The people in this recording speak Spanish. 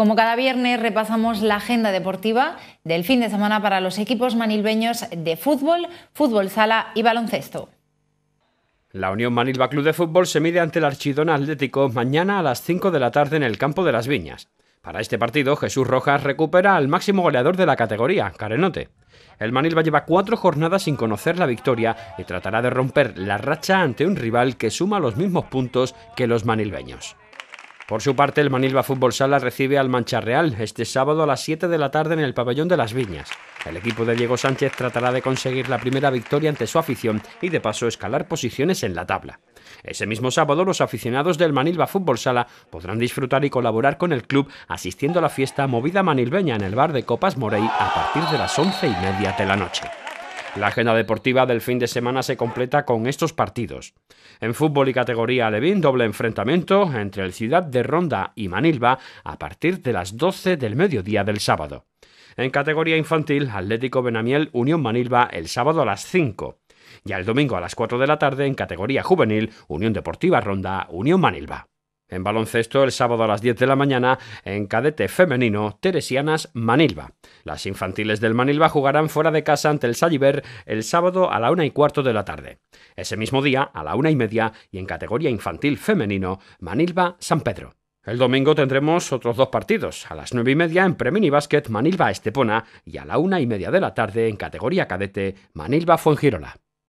Como cada viernes repasamos la agenda deportiva del fin de semana para los equipos manilbeños de fútbol, fútbol sala y baloncesto. La Unión Manilba Club de Fútbol se mide ante el Archidón Atlético mañana a las 5 de la tarde en el campo de las Viñas. Para este partido, Jesús Rojas recupera al máximo goleador de la categoría, Carenote. El Manilba lleva cuatro jornadas sin conocer la victoria y tratará de romper la racha ante un rival que suma los mismos puntos que los manilbeños. Por su parte, el Manilva Fútbol Sala recibe al Mancha Real este sábado a las 7 de la tarde en el pabellón de Las Viñas. El equipo de Diego Sánchez tratará de conseguir la primera victoria ante su afición y de paso escalar posiciones en la tabla. Ese mismo sábado, los aficionados del Manilva Fútbol Sala podrán disfrutar y colaborar con el club asistiendo a la fiesta Movida Manilveña en el bar de Copas Morey a partir de las 11 y media de la noche. La agenda deportiva del fin de semana se completa con estos partidos. En fútbol y categoría Alevín, doble enfrentamiento entre el Ciudad de Ronda y Manilva a partir de las 12 del mediodía del sábado. En categoría infantil, Atlético Benamiel Unión Manilva el sábado a las 5. Y el domingo a las 4 de la tarde en categoría juvenil, Unión Deportiva Ronda Unión Manilva. En baloncesto, el sábado a las 10 de la mañana, en cadete femenino, Teresianas Manilva. Las infantiles del Manilva jugarán fuera de casa ante el Salliver el sábado a la una y cuarto de la tarde. Ese mismo día, a la una y media, y en categoría infantil femenino, Manilva San Pedro. El domingo tendremos otros dos partidos, a las nueve y media en Premini Basket Manilva Estepona y a la una y media de la tarde en categoría cadete Manilva Fuengirola.